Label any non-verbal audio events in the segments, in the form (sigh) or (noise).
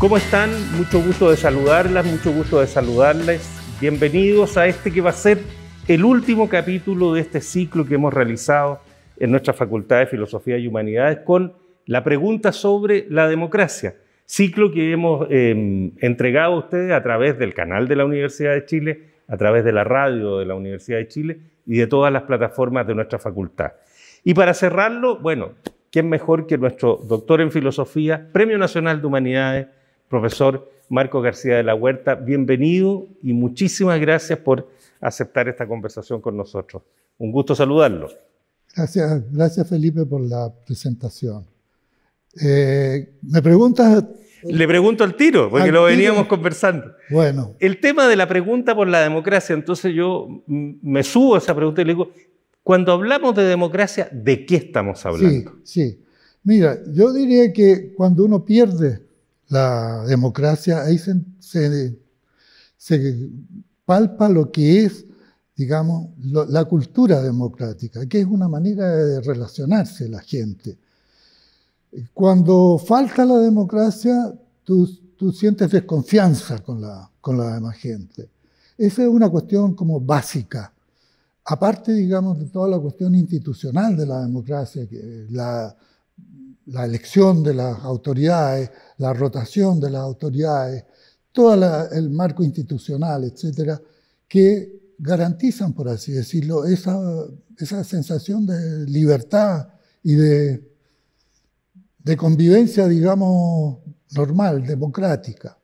¿Cómo están? Mucho gusto de saludarlas, mucho gusto de saludarles. Bienvenidos a este que va a ser el último capítulo de este ciclo que hemos realizado en nuestra Facultad de Filosofía y Humanidades con la pregunta sobre la democracia. Ciclo que hemos em, entregado a ustedes a través del canal de la Universidad de Chile, a través de la radio de la Universidad de Chile y de todas las plataformas de nuestra facultad. Y para cerrarlo, bueno, ¿quién mejor que nuestro doctor en filosofía, Premio Nacional de Humanidades, profesor Marco García de la Huerta. Bienvenido y muchísimas gracias por aceptar esta conversación con nosotros. Un gusto saludarlo. Gracias, gracias Felipe por la presentación. Eh, ¿Me preguntas? Le pregunto al tiro, porque lo veníamos conversando. Bueno. El tema de la pregunta por la democracia, entonces yo me subo a esa pregunta y le digo, cuando hablamos de democracia, ¿de qué estamos hablando? Sí, sí. Mira, yo diría que cuando uno pierde la democracia, ahí se, se, palpa lo que es, digamos, la cultura democrática, que es una manera de relacionarse la gente. Cuando falta la democracia, tú, tú sientes desconfianza con la, con la demás gente. Esa es una cuestión como básica. Aparte, digamos, de toda la cuestión institucional de la democracia, que la, la elección de las autoridades, la rotación de las autoridades, todo el marco institucional, etcétera, que garantizan, por así decirlo, esa, esa sensación de libertad y de, de convivencia, digamos, normal, democrática.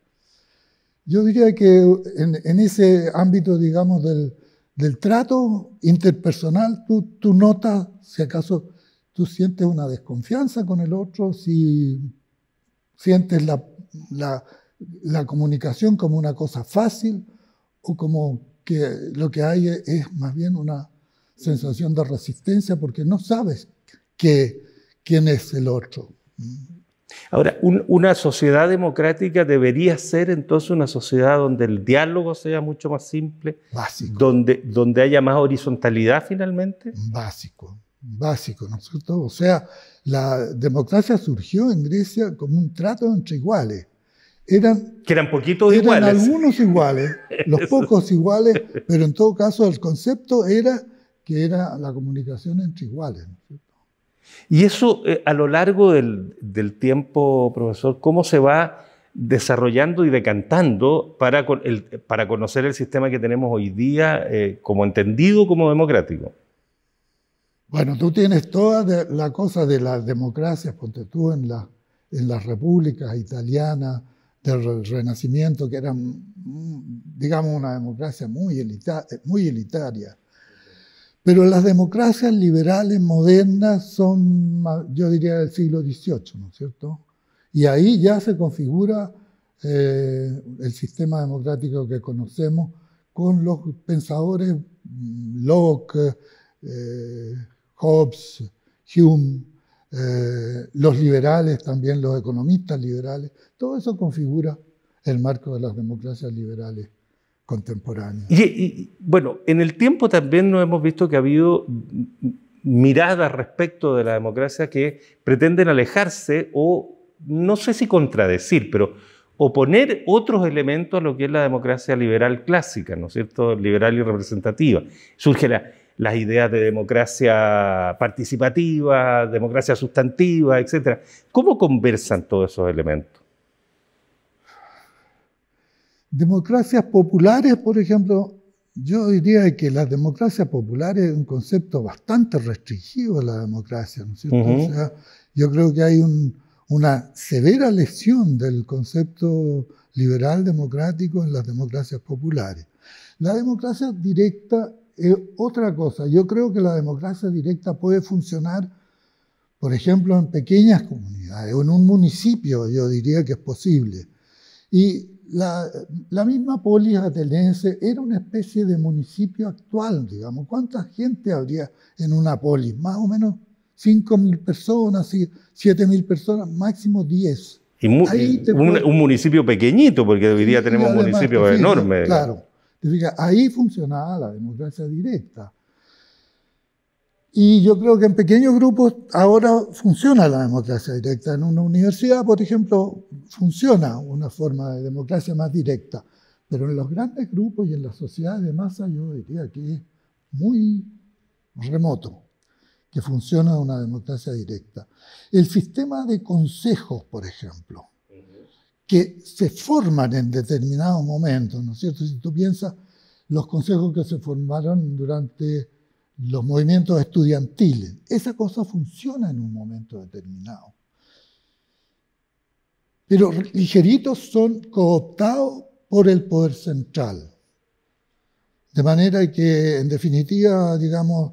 Yo diría que en, ese ámbito, digamos, del, del trato interpersonal, tú, tú notas, si acaso, tú sientes una desconfianza con el otro, si sientes la, comunicación como una cosa fácil o como que lo que hay es más bien una sensación de resistencia porque no sabes quién es el otro. Ahora, una sociedad democrática debería ser entonces una sociedad donde el diálogo sea mucho más simple, Básico. Donde, donde haya más horizontalidad finalmente. Básico, básico, ¿no es cierto? O sea, la democracia surgió en Grecia como un trato entre iguales. Eran, que eran poquitos eran algunos iguales, (laughs) los pocos iguales, pero en todo caso el concepto era que era la comunicación entre iguales. Y eso eh, a lo largo del, tiempo, profesor, ¿cómo se va desarrollando y decantando para, para conocer el sistema que tenemos hoy día eh, como entendido como democrático? Bueno, tú tienes toda la cosa de las democracias, ponte tú en, la, en las repúblicas italianas del Renacimiento, que eran, mm, digamos, una democracia muy, elitaria. Pero las democracias liberales modernas son, yo diría, del siglo XVIII, ¿no es cierto? Y ahí ya se configura eh, el sistema democrático que conocemos con los pensadores mm, Locke, eh, Hobbes, Hume, eh, los liberales, también los economistas liberales, todo eso configura el marco de las democracias liberales contemporáneas. Y, y bueno, en el tiempo también nos hemos visto que ha habido miradas respecto de la democracia que pretenden alejarse o, no sé si contradecir, pero oponer otros elementos a lo que es la democracia liberal clásica, ¿no es cierto? Liberal y representativa. Surge la las ideas de democracia participativa, democracia sustantiva, etc. ¿Cómo conversan todos esos elementos? Democracias populares, por ejemplo, yo diría que la democracia popular es un concepto bastante restringido a la democracia, ¿no es cierto? yo creo que hay una severa lesión del concepto liberal democrático en las democracias populares. La democracia directa eh, otra cosa, yo creo que la democracia directa puede funcionar, por ejemplo, en pequeñas comunidades o en un municipio, yo diría que es posible. Y la, misma polis ateniense era una especie de municipio actual, digamos. ¿Cuánta gente habría en una polis? Más o menos 5.000 personas, 7.000 personas, máximo 10. Y eh, un, municipio pequeñito, porque hoy día tenemos municipios enormes. Claro ahí funcionaba la democracia directa. Y yo creo que en pequeños grupos ahora funciona la democracia directa. En una universidad, por ejemplo, funciona una forma de democracia más directa. Pero en los grandes grupos y en las sociedades de masa yo diría que es muy remoto que funciona una democracia directa. El sistema de consejos, por ejemplo que se forman en determinados momentos, ¿no es cierto? Si tú piensas los consejos que se formaron durante los movimientos estudiantiles, esa cosa funciona en un momento determinado. Pero ligeritos son cooptados por el poder central. De manera que, en definitiva, digamos,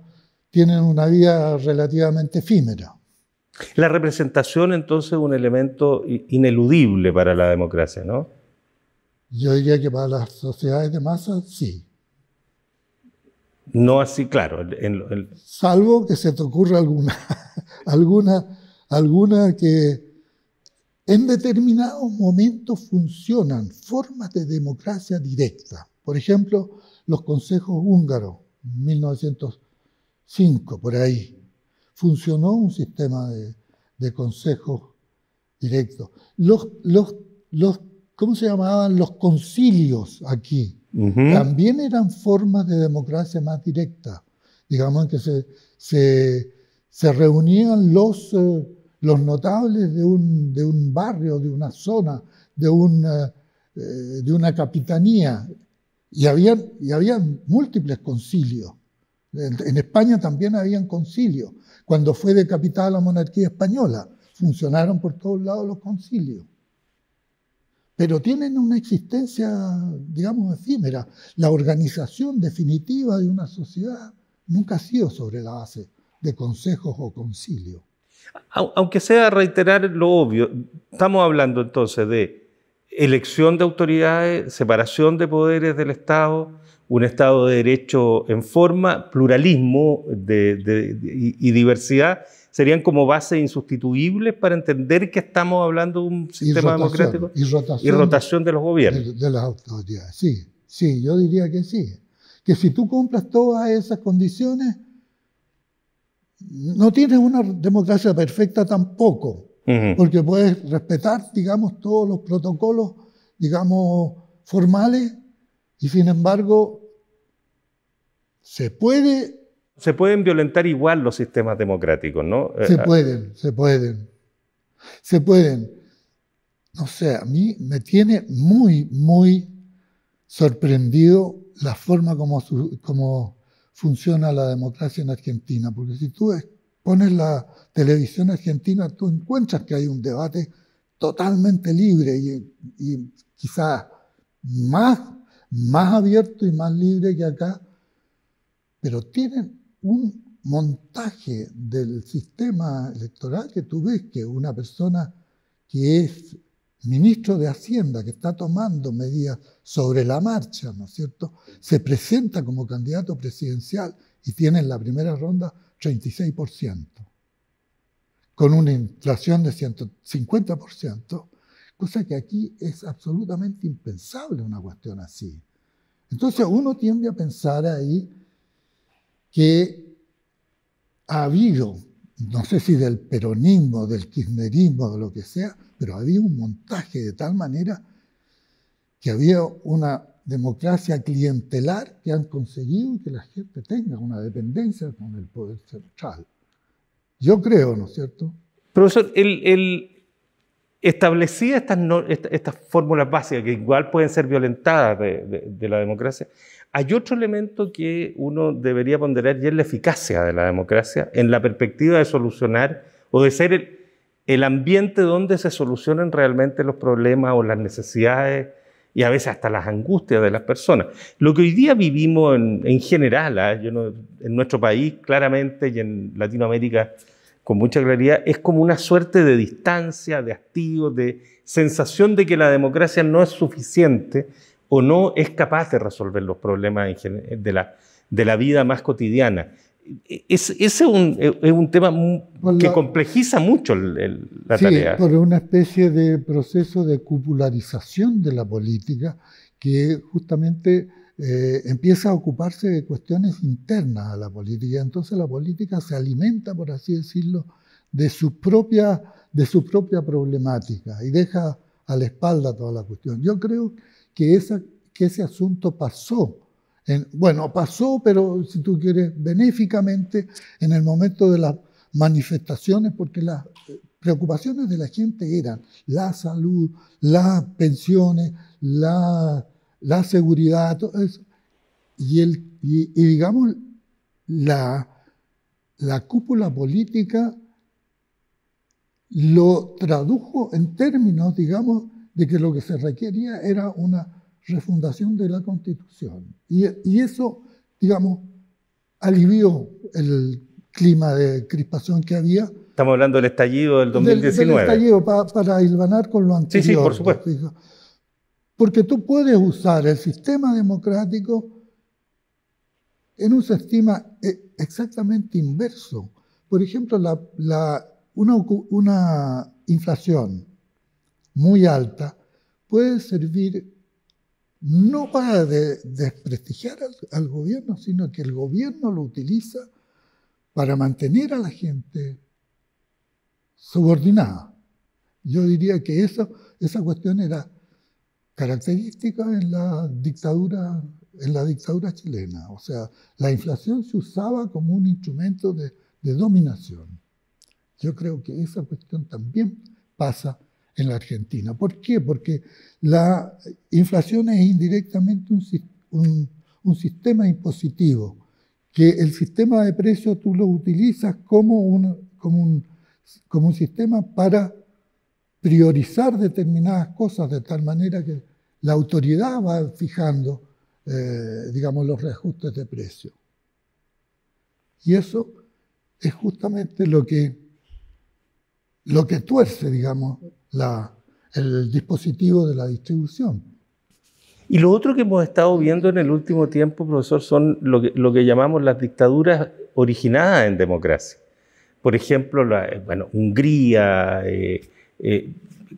tienen una vida relativamente efímera. La representación entonces es un elemento ineludible para la democracia, ¿no? Yo diría que para las sociedades de masa, sí. No así, claro. Salvo que se te ocurra alguna, (laughs) alguna, alguna que en determinados momentos funcionan formas de democracia directa. Por ejemplo, los consejos húngaros, 1905, por ahí, funcionó un sistema de, consejos directos. Los, los, ¿Cómo se llamaban? Los concilios aquí. También eran formas de democracia más directa. Digamos que se, se, reunían los, eh, los notables de un, barrio, de una zona, de una, eh, de una capitanía. Y habían, y habían múltiples concilios. en España también habían concilios cuando fue decapitada la monarquía española. Funcionaron por todos lados los concilios. Pero tienen una existencia, digamos, efímera. La organización definitiva de una sociedad nunca ha sido sobre la base de consejos o concilios. Aunque sea reiterar lo obvio, estamos hablando entonces de elección de autoridades, separación de poderes del Estado, un Estado de Derecho en forma, pluralismo y diversidad, serían como bases insustituibles para entender que estamos hablando de un sistema democrático y rotación, de los gobiernos. De, las autoridades, sí, sí, yo diría que sí. Que si tú compras todas esas condiciones, no tienes una democracia perfecta tampoco, porque puedes respetar, digamos, todos los protocolos, digamos, formales, y sin embargo, se puede... Se pueden violentar igual los sistemas democráticos, ¿no? Eh, se ah, pueden, se pueden. Se pueden. No sé, a mí me tiene muy, muy sorprendido la forma como, funciona la democracia en Argentina, porque si tú pones la televisión argentina, tú encuentras que hay un debate totalmente libre y, quizás más, más abierto y más libre que acá pero tienen un montaje del sistema electoral que tú ves que una persona que es ministro de Hacienda, que está tomando medidas sobre la marcha, ¿no es cierto?, se presenta como candidato presidencial y tiene en la primera ronda 36%, con una inflación de 150%, cosa que aquí es absolutamente impensable una cuestión así. Entonces uno tiende a pensar ahí que ha habido, no sé si del peronismo, del kirchnerismo, de lo que sea, pero había un montaje de tal manera que había una democracia clientelar que han conseguido que la gente tenga una dependencia con el poder central. Yo creo, ¿no es cierto? Profesor, el, el establecía estas, estas fórmulas básicas que igual pueden ser violentadas de la democracia, hay otro elemento que uno debería ponderar y es la eficacia de la democracia en la perspectiva de solucionar o de ser el, ambiente donde se solucionan realmente los problemas o las necesidades y a veces hasta las angustias de las personas. Lo que hoy día vivimos en, general, ¿ah? en nuestro país claramente y en Latinoamérica con mucha claridad, es como una suerte de distancia, de hastío, de sensación de que la democracia no es suficiente o no es capaz de resolver los problemas de la, de la vida más cotidiana. E-, ese es un, tema que complejiza mucho la sí, tarea. Por una especie de proceso de cupularización de la política que justamente eh, empieza a ocuparse de cuestiones internas a la política. Entonces la política se alimenta, por así decirlo, de su propia, de su propia problemática y deja a la espalda toda la cuestión. Yo creo que que, que ese asunto pasó. bueno, pasó, pero si tú quieres, benéficamente en el momento de las manifestaciones, porque las preocupaciones de la gente eran la salud, las pensiones, la, seguridad, todo eso. Y, el, y digamos, la, la cúpula política lo tradujo en términos, digamos, de que lo que se requería era una refundación de la Constitución. Y, eso, digamos, alivió el clima de crispación que había. Estamos hablando del estallido del 2019. Del, estallido, para hilvanar con lo anterior. Sí, sí, por supuesto. Porque tú puedes usar el sistema democrático en un sistema eh, exactamente inverso. Por ejemplo, una, una inflación muy alta, puede servir no para desprestigiar al, gobierno, sino que el gobierno lo utiliza para mantener a la gente subordinada. Yo diría que esa cuestión era característica en la dictadura en la dictadura chilena. O sea, la inflación se usaba como un instrumento de dominación. Yo creo que esa cuestión también pasa en la Argentina. ¿Por qué? Porque la inflación es indirectamente un, sistema impositivo, que el sistema de precios tú lo utilizas como un, sistema para priorizar determinadas cosas de tal manera que la autoridad va fijando, eh, digamos, los reajustes de precios. Y eso es justamente lo que, lo que tuerce, digamos, la, el dispositivo de la distribución. Y lo otro que hemos estado viendo en el último tiempo, profesor, son lo que, llamamos las dictaduras originadas en democracia. Por ejemplo, la, eh, bueno, Hungría, eh, eh,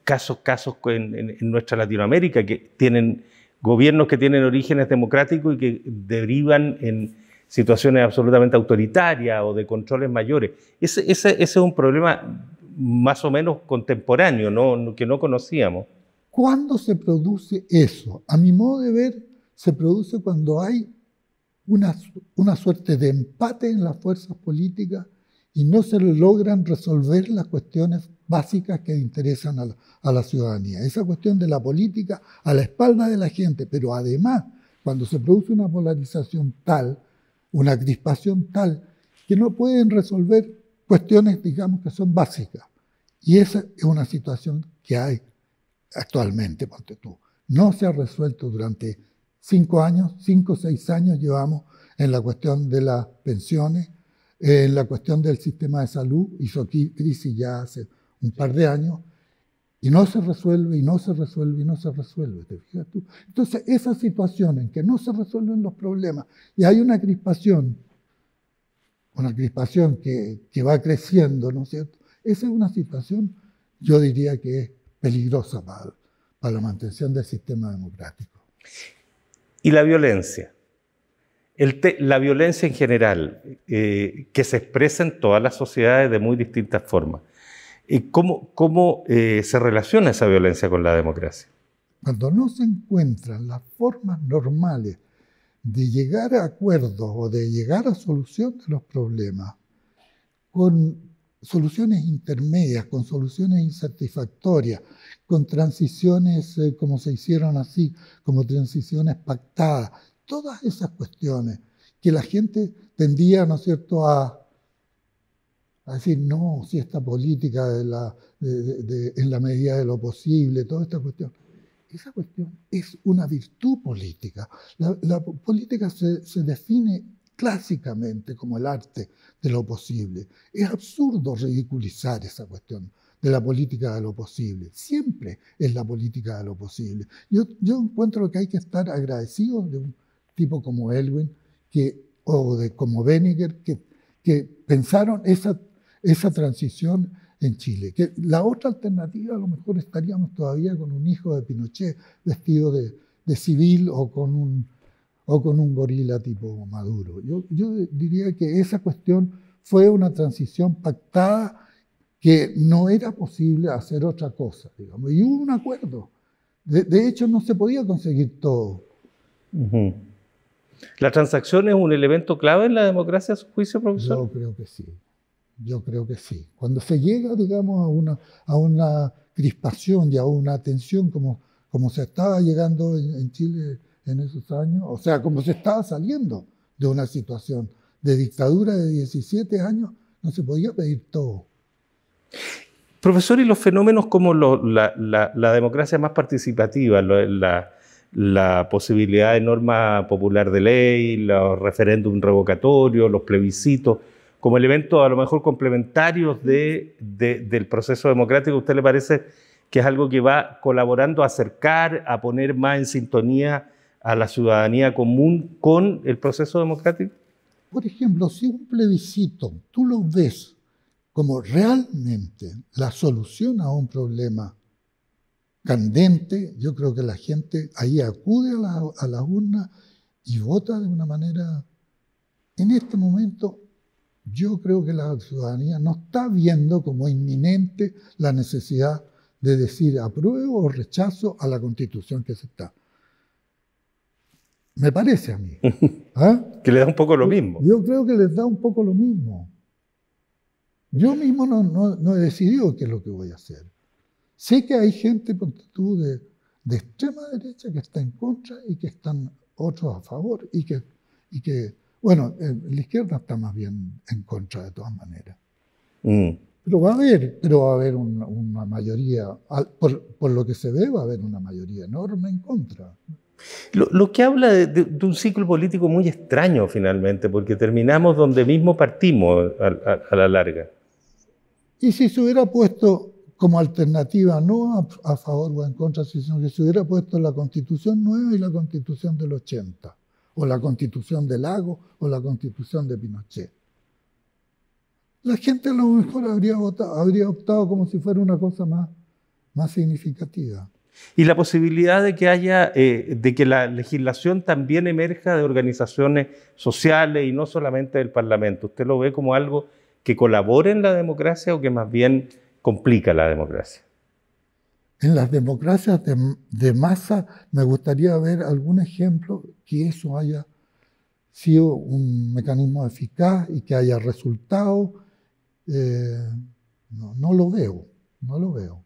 casos, casos en, nuestra Latinoamérica que tienen gobiernos que tienen orígenes democráticos y que derivan en situaciones absolutamente autoritarias o de controles mayores. Ese, ese es un problema más o menos contemporáneo, ¿no? que no conocíamos. ¿Cuándo se produce eso? A mi modo de ver, se produce cuando hay una, una suerte de empate en las fuerzas políticas y no se logran resolver las cuestiones básicas que interesan a la, a la, ciudadanía. Esa cuestión de la política a la espalda de la gente, pero además, cuando se produce una polarización tal, una crispación tal, que no pueden resolver cuestiones, digamos, que son básicas. Y esa es una situación que hay actualmente, ponte tú. No se ha resuelto durante cinco años, cinco o seis años llevamos en la cuestión de las pensiones, en la cuestión del sistema de salud, hizo crisis ya hace un par de años, y no se resuelve, y no se resuelve, y no se resuelve, ¿te fijas tú? Entonces, esa situación en que no se resuelven los problemas y hay una crispación una crispación que, va creciendo, ¿no es cierto? Esa es una situación, yo diría que es peligrosa para, la mantención del sistema democrático. Y la violencia. la violencia en general, eh, que se expresa en todas las sociedades de muy distintas formas. ¿Y ¿Cómo, cómo eh, se relaciona esa violencia con la democracia? Cuando no se encuentran las formas normales de llegar a acuerdos o de llegar a solución de los problemas con soluciones intermedias, con soluciones insatisfactorias, con transiciones eh, como se hicieron así, como transiciones pactadas, todas esas cuestiones que la gente tendía, ¿no es cierto?, a, decir, no, si esta política de la, en la medida de lo posible, todas estas cuestiones. Esa cuestión es una virtud política. La, política se, se define clásicamente como el arte de lo posible. Es absurdo ridiculizar esa cuestión de la política de lo posible. Siempre es la política de lo posible. Yo, yo encuentro que hay que estar agradecido de un tipo como Elwin que, o de como Benninger que, que pensaron esa, esa transición en Chile. Que la otra alternativa a lo mejor estaríamos todavía con un hijo de Pinochet vestido de, civil o con un, o con un gorila tipo Maduro. Yo, diría que esa cuestión fue una transición pactada que no era posible hacer otra cosa, digamos. Y hubo un acuerdo. De, hecho, no se podía conseguir todo. ¿La transacción es un elemento clave en la democracia a su juicio, profesor? Yo creo que sí. Yo creo que sí. Cuando se llega, digamos, a una, a una crispación y a una tensión como, como se estaba llegando en, Chile en esos años, o sea, como se estaba saliendo de una situación de dictadura de 17 años, no se podía pedir todo. Profesor, y los fenómenos como la, la, democracia más participativa, la, posibilidad de norma popular de ley, los referéndum revocatorios, los plebiscitos, como elementos a lo mejor complementarios de, del proceso democrático, usted le parece que es algo que va colaborando a acercar, a poner más en sintonía a la ciudadanía común con el proceso democrático? Por ejemplo, si un plebiscito tú lo ves como realmente la solución a un problema candente, yo creo que la gente ahí acude a la urna y vota de una manera, en este momento, yo creo que la ciudadanía no está viendo como inminente la necesidad de decir apruebo o rechazo a la constitución que se está. Me parece a mí. (laughs) ¿ah? que le da un poco lo mismo. Yo, creo que les da un poco lo mismo. Yo mismo no, he decidido qué es lo que voy a hacer. Sé que hay gente de, de extrema derecha que está en contra y que están otros a favor y que, y que bueno, la izquierda está más bien en contra de todas maneras. Mm. Pero va a haber, pero va a haber una mayoría, por, lo que se ve, va a haber una mayoría enorme en contra. Lo, que habla de, un ciclo político muy extraño finalmente, porque terminamos donde mismo partimos a, la larga. Y si se hubiera puesto como alternativa, no a, a favor o en contra, sino que se hubiera puesto la constitución nueva y la constitución del 80 o la constitución de Lago o la constitución de Pinochet. La gente a lo mejor habría, habría optado como si fuera una cosa más, más significativa. Y la posibilidad de que haya, eh, de que la legislación también emerja de organizaciones sociales y no solamente del Parlamento. ¿Usted lo ve como algo que colabore en la democracia o que más bien complica la democracia? en las democracias de, masa me gustaría ver algún ejemplo que eso haya sido un mecanismo eficaz y que haya resultado. Eh, no, lo veo, no lo veo.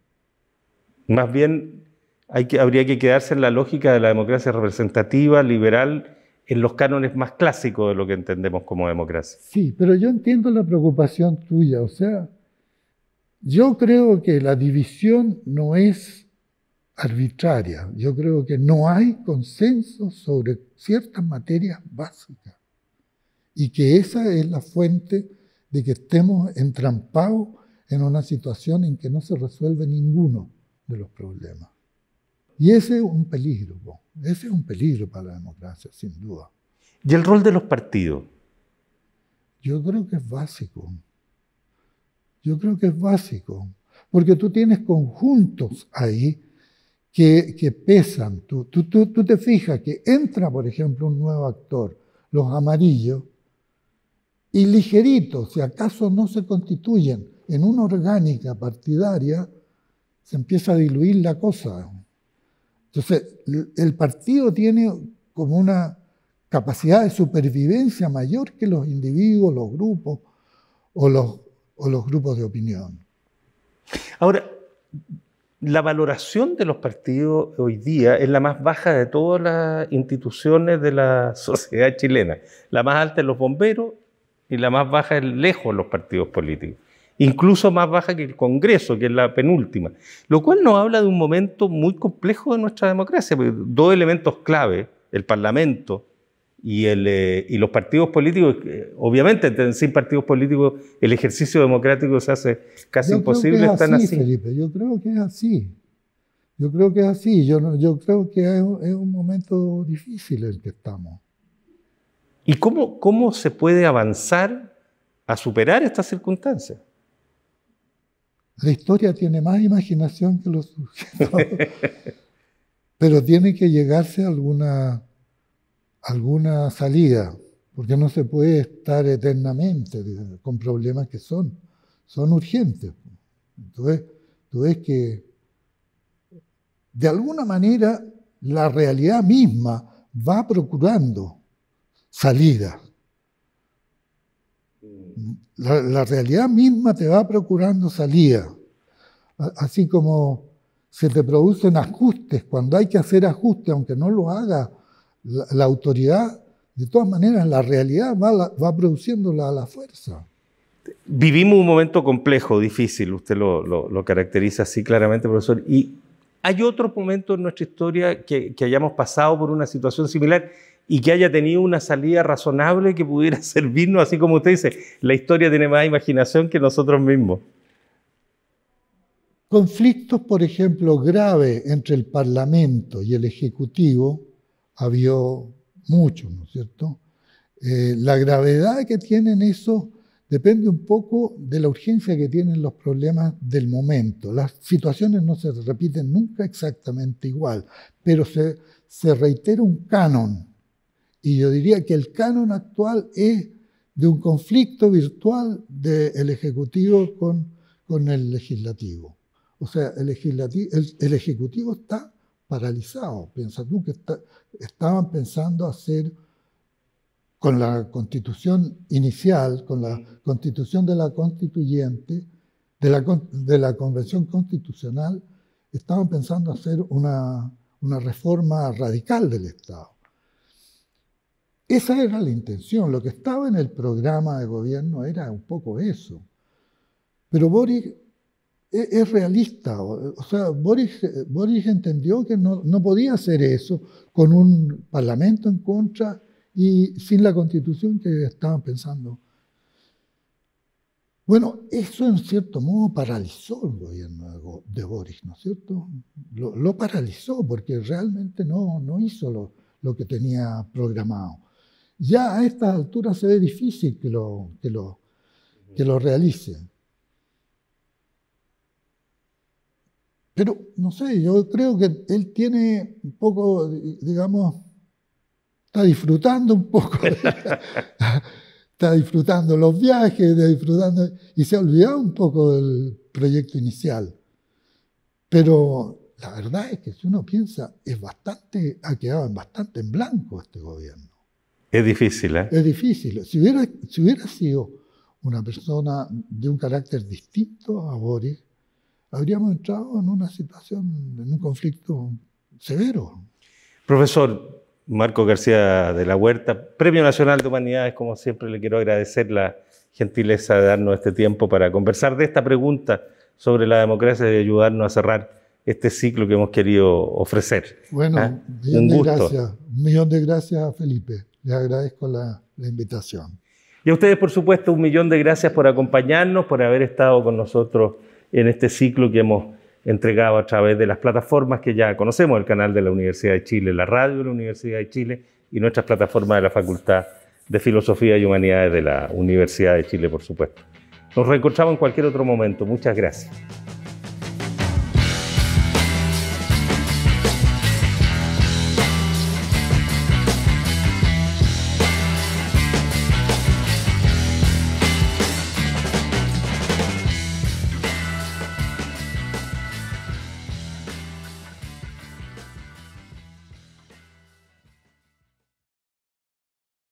Más bien hay que, habría que quedarse en la lógica de la democracia representativa, liberal, en los cánones más clásicos de lo que entendemos como democracia. Sí, pero yo entiendo la preocupación tuya, o sea, yo creo que la división no es arbitraria. Yo creo que no hay consenso sobre ciertas materias básicas y que esa es la fuente de que estemos entrampados en una situación en que no se resuelve ninguno de los problemas. Y ese es un peligro, ese es un peligro para la democracia, sin duda. ¿Y el rol de los partidos? Yo creo que es básico. Yo creo que es básico, porque tú tienes conjuntos ahí que, pesan. Tú, tú, tú te fijas que entra, por ejemplo, un nuevo actor, los amarillos, y ligeritos, si acaso no se constituyen en una orgánica partidaria, se empieza a diluir la cosa. Entonces, el partido tiene como una capacidad de supervivencia mayor que los individuos, los grupos o los o los grupos de opinión. Ahora, la valoración de los partidos hoy día es la más baja de todas las instituciones de la (laughs) sociedad chilena. La más alta es los bomberos y la más baja es lejos los partidos políticos. Incluso más baja que el Congreso, que es la penúltima. Lo cual nos habla de un momento muy complejo de nuestra democracia, porque dos elementos clave, el Parlamento y, el, eh, y los partidos políticos, eh, obviamente, sin partidos políticos el ejercicio democrático se hace casi imposible. Creo están así, Felipe, yo creo que es así. Yo creo que es así. Yo, yo creo que es, un momento difícil el que estamos. ¿Y cómo, cómo se puede avanzar a superar estas circunstancias? La historia tiene más imaginación que los sujetos, (laughs) pero tiene que llegarse a alguna alguna salida, porque no se puede estar eternamente con problemas que son, son urgentes. Entonces, tú ves que de alguna manera la realidad misma va procurando salida. La, la, realidad misma te va procurando salida. Así como se te producen ajustes, cuando hay que hacer ajustes, aunque no lo hagas la, autoridad, de todas maneras, la realidad va, produciéndola a la fuerza. Vivimos un momento complejo, difícil, usted lo, caracteriza así claramente, profesor. ¿Y hay otro momento en nuestra historia que, que, hayamos pasado por una situación similar y que haya tenido una salida razonable que pudiera (laughs) servirnos, así como usted dice, la historia tiene más imaginación que nosotros mismos? Conflictos, por ejemplo, graves entre el Parlamento y el Ejecutivo había mucho, ¿no es cierto? Eh, la gravedad que tienen eso depende un poco de la urgencia que tienen los problemas del momento. Las situaciones no se repiten nunca exactamente igual, pero se, se reitera un canon. Y yo diría que el canon actual es de un conflicto virtual del Ejecutivo con, con el Legislativo. O sea, el, legislativo, el Ejecutivo está paralizado. Piensa tú que estaban pensando hacer con la constitución inicial, con la constitución de la constituyente, de la, de la convención constitucional, estaban pensando hacer una, una reforma radical del Estado. Esa era la intención, lo que estaba en el programa de gobierno era un poco eso. Pero Boric es, realista. O, sea, Boris, eh, Boris entendió que no, podía hacer eso con un parlamento en contra y sin la constitución que estaban pensando. Bueno, eso en cierto modo paralizó el gobierno de Boris, ¿no es cierto? Lo, paralizó porque realmente no, no hizo lo, que tenía programado. Ya a esta altura se ve difícil que lo, lo, que lo realice. Pero no sé, yo creo que él tiene un poco, digamos, está disfrutando un poco, (laughs) está disfrutando los viajes, está disfrutando, y se ha olvidado un poco del proyecto inicial. Pero la verdad es que si uno piensa, es bastante, ha quedado bastante en blanco este gobierno. Es difícil, ¿eh? Es difícil. Si hubiera, si hubiera sido una persona de un carácter distinto a Boris, habríamos entrado en una situación, en un conflicto severo. Profesor Marco García de la Huerta, Premio Nacional de Humanidades, como siempre le quiero agradecer la gentileza de darnos este tiempo para conversar de esta pregunta sobre la democracia y ayudarnos a cerrar este ciclo que hemos querido ofrecer. Bueno, ¿Ah? un millón de gracias. Un millón de gracias a Felipe. Le agradezco la, la invitación. Y a ustedes, por supuesto, un millón de gracias por acompañarnos, por haber estado con nosotros en este ciclo que hemos entregado a través de las plataformas que ya conocemos, el canal de la Universidad de Chile, la radio de la Universidad de Chile y nuestras plataformas de la Facultad de Filosofía y Humanidades de la Universidad de Chile, por supuesto. Nos reencontramos en cualquier otro momento. Muchas gracias.